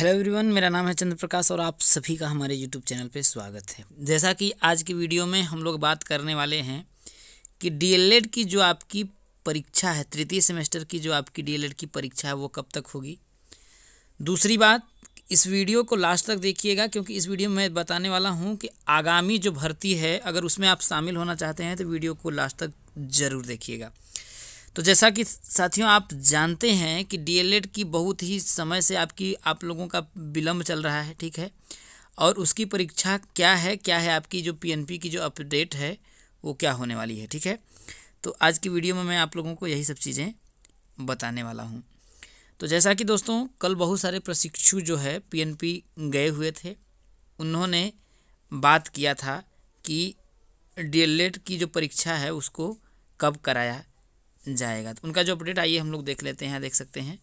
hello everyone मेरा नाम है चंद्र प्रकाश और आप सभी का हमारे यूट्यूब चैनल पे स्वागत है जैसा कि आज की वीडियो में हम लोग बात करने वाले हैं कि डीएलएड की जो आपकी परीक्षा है तृतीय सेमेस्टर की जो आपकी डीएलएड की परीक्षा है वो कब तक होगी दूसरी बात इस वीडियो को लास्ट तक देखिएगा क्योंकि इस वीडियो में मैं बताने वाला हूँ कि आगामी जो भर्ती है अगर उसमें आप शामिल होना चाहते हैं तो वीडियो को लास्ट तक ज़रूर देखिएगा तो जैसा कि साथियों आप जानते हैं कि डीएलएड की बहुत ही समय से आपकी आप लोगों का विलम्ब चल रहा है ठीक है और उसकी परीक्षा क्या है क्या है आपकी जो पीएनपी की जो अपडेट है वो क्या होने वाली है ठीक है तो आज की वीडियो में मैं आप लोगों को यही सब चीज़ें बताने वाला हूँ तो जैसा कि दोस्तों कल बहुत सारे प्रशिक्षु जो है पी गए हुए थे उन्होंने बात किया था कि डी की जो परीक्षा है उसको कब कराया जाएगा तो उनका जो अपडेट आइए हम लोग देख लेते हैं देख सकते हैं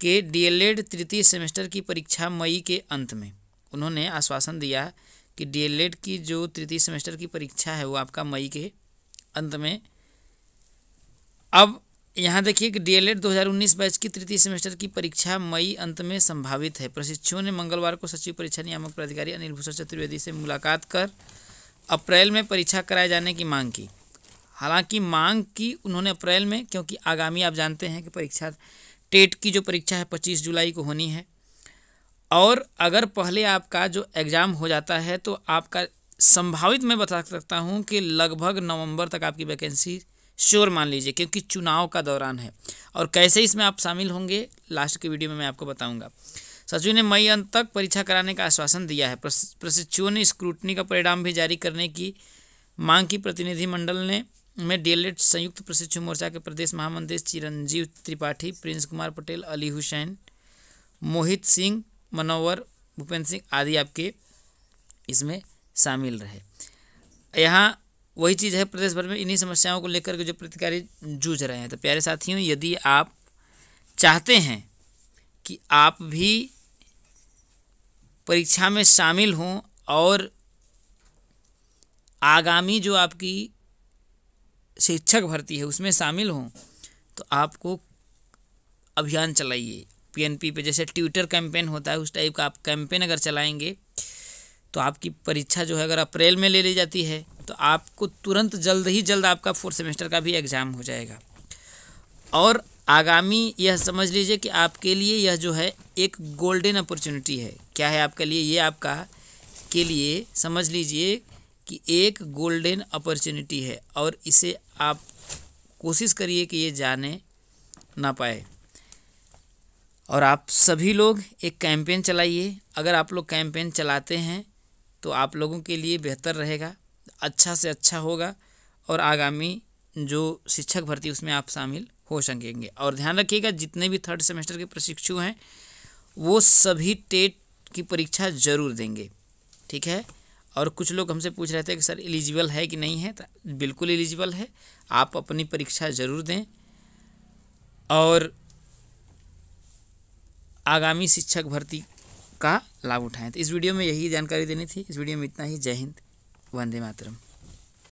कि डीएलएड तृतीय सेमेस्टर की परीक्षा मई के अंत में उन्होंने आश्वासन दिया कि डीएलएड की जो तृतीय सेमेस्टर की परीक्षा है वो आपका मई के अंत में अब यहाँ देखिए कि डीएलएड 2019 बैच की तृतीय सेमेस्टर की परीक्षा मई अंत में संभावित है प्रशिक्षुओं ने मंगलवार को सचिव परीक्षा नियामक प्राधिकारी अनिल भूषण चतुर्वेदी से मुलाकात कर अप्रैल में परीक्षा कराए जाने की मांग की हालांकि मांग की उन्होंने अप्रैल में क्योंकि आगामी आप जानते हैं कि परीक्षा टेट की जो परीक्षा है पच्चीस जुलाई को होनी है और अगर पहले आपका जो एग्ज़ाम हो जाता है तो आपका संभावित मैं बता सकता हूँ कि लगभग नवंबर तक आपकी वैकेंसी श्योर मान लीजिए क्योंकि चुनाव का दौरान है और कैसे इसमें आप शामिल होंगे लास्ट की वीडियो में मैं आपको बताऊँगा सचिव ने मई अंत तक परीक्षा कराने का आश्वासन दिया है प्रशिक्षुओं ने स्क्रूटनी का परिणाम भी जारी करने की मांग की प्रतिनिधिमंडल ने में डी संयुक्त प्रशिक्षु मोर्चा के प्रदेश महामंत्री चिरंजीव त्रिपाठी प्रिंस कुमार पटेल अली हुसैन मोहित सिंह मनोवर भूपेंद्र सिंह आदि आपके इसमें शामिल रहे यहाँ वही चीज़ है प्रदेश भर में इन्हीं समस्याओं को लेकर के जो प्रतिकारी जूझ रहे हैं तो प्यारे साथियों यदि आप चाहते हैं कि आप भी परीक्षा में शामिल हों और आगामी जो आपकी शिक्षक भर्ती है उसमें शामिल हों तो आपको अभियान चलाइए पीएनपी पे जैसे ट्विटर कैंपेन होता है उस टाइप का आप कैंपेन अगर चलाएंगे तो आपकी परीक्षा जो है अगर अप्रैल में ले ली जाती है तो आपको तुरंत जल्द ही जल्द आपका फोर्थ सेमेस्टर का भी एग्ज़ाम हो जाएगा और आगामी यह समझ लीजिए कि आपके लिए यह जो है एक गोल्डन अपॉर्चुनिटी है क्या है आपके लिए ये आपका के लिए समझ लीजिए कि एक गोल्डन अपॉर्चुनिटी है और इसे आप कोशिश करिए कि ये जाने ना पाए और आप सभी लोग एक कैंपेन चलाइए अगर आप लोग कैंपेन चलाते हैं तो आप लोगों के लिए बेहतर रहेगा अच्छा से अच्छा होगा और आगामी जो शिक्षक भर्ती उसमें आप शामिल हो सकेंगे और ध्यान रखिएगा जितने भी थर्ड सेमेस्टर के प्रशिक्षु हैं वो सभी टेट की परीक्षा ज़रूर देंगे ठीक है और कुछ लोग हमसे पूछ रहे थे कि सर एलिजिबल है कि नहीं है तो बिल्कुल एलिजिबल है आप अपनी परीक्षा ज़रूर दें और आगामी शिक्षक भर्ती का लाभ उठाएं तो इस वीडियो में यही जानकारी देनी थी इस वीडियो में इतना ही जय हिंद वंदे मातरम